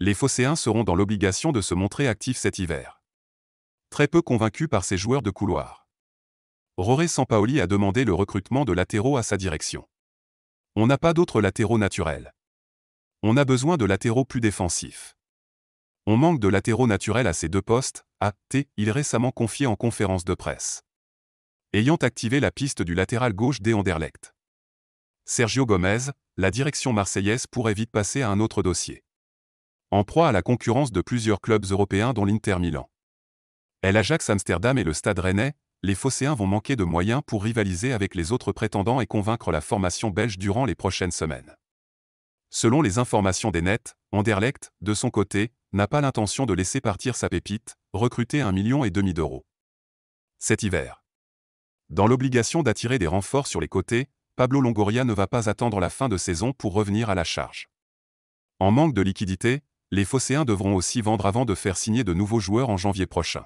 les Phocéens seront dans l'obligation de se montrer actifs cet hiver. Très peu convaincu par ces joueurs de couloir. Roré Sampaoli a demandé le recrutement de latéraux à sa direction. On n'a pas d'autres latéraux naturels. On a besoin de latéraux plus défensifs. On manque de latéraux naturels à ces deux postes, a-t il récemment confié en conférence de presse. Ayant activé la piste du latéral gauche des Sergio Gomez, la direction marseillaise pourrait vite passer à un autre dossier en proie à la concurrence de plusieurs clubs européens dont l'Inter Milan. l'Ajax Amsterdam et le Stade Rennais, les Phocéens vont manquer de moyens pour rivaliser avec les autres prétendants et convaincre la formation belge durant les prochaines semaines. Selon les informations des nets, Anderlecht, de son côté, n'a pas l'intention de laisser partir sa pépite, recruter un million et demi d'euros. Cet hiver. Dans l'obligation d'attirer des renforts sur les côtés, Pablo Longoria ne va pas attendre la fin de saison pour revenir à la charge. En manque de liquidité, les Phocéens devront aussi vendre avant de faire signer de nouveaux joueurs en janvier prochain.